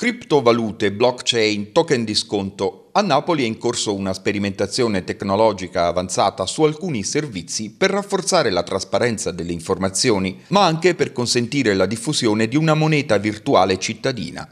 Criptovalute, blockchain, token di sconto. A Napoli è in corso una sperimentazione tecnologica avanzata su alcuni servizi per rafforzare la trasparenza delle informazioni, ma anche per consentire la diffusione di una moneta virtuale cittadina.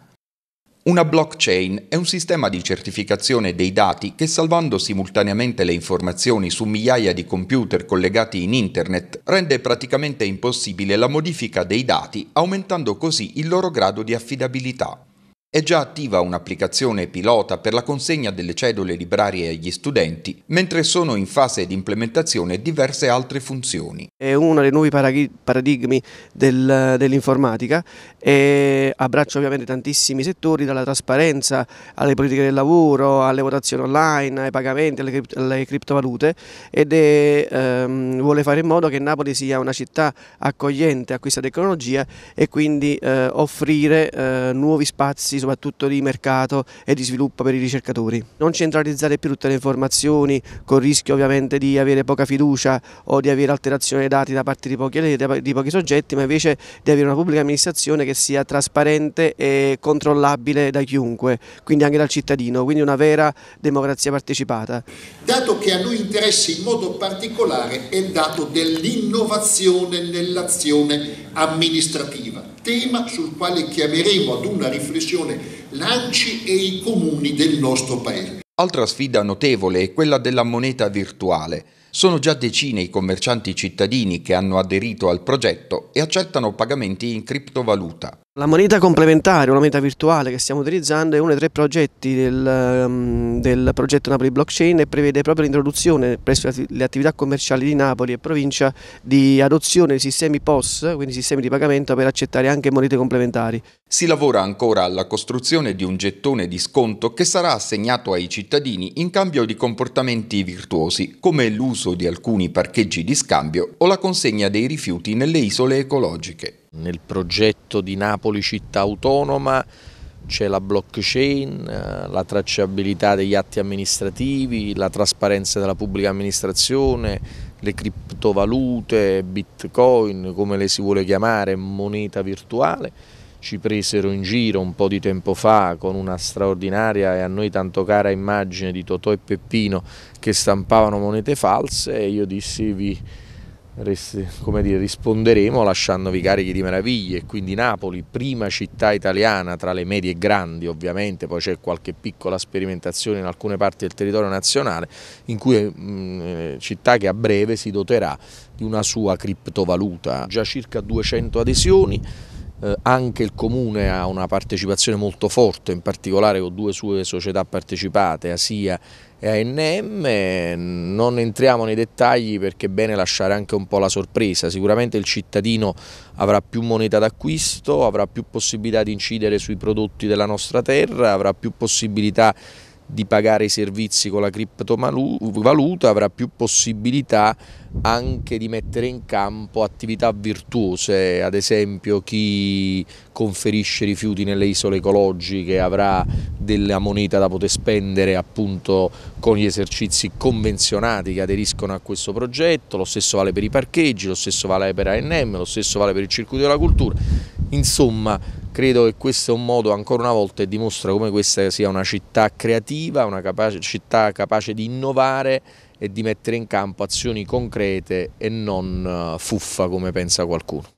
Una blockchain è un sistema di certificazione dei dati che salvando simultaneamente le informazioni su migliaia di computer collegati in Internet rende praticamente impossibile la modifica dei dati, aumentando così il loro grado di affidabilità. È già attiva un'applicazione pilota per la consegna delle cedole librarie agli studenti, mentre sono in fase di implementazione diverse altre funzioni. È uno dei nuovi paradigmi del, dell'informatica e abbraccia ovviamente tantissimi settori, dalla trasparenza alle politiche del lavoro, alle votazioni online, ai pagamenti, alle, cript alle criptovalute ed è, ehm, vuole fare in modo che Napoli sia una città accogliente a questa tecnologia e quindi eh, offrire eh, nuovi spazi costi soprattutto di mercato e di sviluppo per i ricercatori. Non centralizzare più tutte le informazioni con il rischio ovviamente di avere poca fiducia o di avere alterazione dei dati da parte di pochi, di pochi soggetti, ma invece di avere una pubblica amministrazione che sia trasparente e controllabile da chiunque, quindi anche dal cittadino, quindi una vera democrazia partecipata. Dato che a noi interessa in modo particolare è il dato dell'innovazione nell'azione amministrativa tema sul quale chiameremo ad una riflessione l'ANCI e i comuni del nostro Paese. Altra sfida notevole è quella della moneta virtuale. Sono già decine i commercianti cittadini che hanno aderito al progetto e accettano pagamenti in criptovaluta. La moneta complementare, una moneta virtuale che stiamo utilizzando, è uno dei tre progetti del, um, del progetto Napoli Blockchain e prevede proprio l'introduzione presso le attività commerciali di Napoli e provincia di adozione di sistemi POS, quindi sistemi di pagamento per accettare anche monete complementari. Si lavora ancora alla costruzione di un gettone di sconto che sarà assegnato ai cittadini in cambio di comportamenti virtuosi, come l'uso l'uso di alcuni parcheggi di scambio o la consegna dei rifiuti nelle isole ecologiche. Nel progetto di Napoli città autonoma c'è la blockchain, eh, la tracciabilità degli atti amministrativi, la trasparenza della pubblica amministrazione, le criptovalute, bitcoin, come le si vuole chiamare, moneta virtuale ci presero in giro un po' di tempo fa con una straordinaria e a noi tanto cara immagine di Totò e Peppino che stampavano monete false e io dissi vi dire, risponderemo lasciandovi carichi di meraviglie quindi Napoli, prima città italiana tra le medie e grandi ovviamente poi c'è qualche piccola sperimentazione in alcune parti del territorio nazionale in cui mh, città che a breve si doterà di una sua criptovaluta già circa 200 adesioni eh, anche il Comune ha una partecipazione molto forte, in particolare con due sue società partecipate, ASIA e ANM, non entriamo nei dettagli perché è bene lasciare anche un po' la sorpresa, sicuramente il cittadino avrà più moneta d'acquisto, avrà più possibilità di incidere sui prodotti della nostra terra, avrà più possibilità di di pagare i servizi con la criptovaluta, avrà più possibilità anche di mettere in campo attività virtuose, ad esempio chi conferisce rifiuti nelle isole ecologiche avrà della moneta da poter spendere appunto con gli esercizi convenzionati che aderiscono a questo progetto, lo stesso vale per i parcheggi, lo stesso vale per ANM, lo stesso vale per il circuito della cultura, insomma Credo che questo è un modo ancora una volta che dimostra come questa sia una città creativa, una capace, città capace di innovare e di mettere in campo azioni concrete e non eh, fuffa come pensa qualcuno.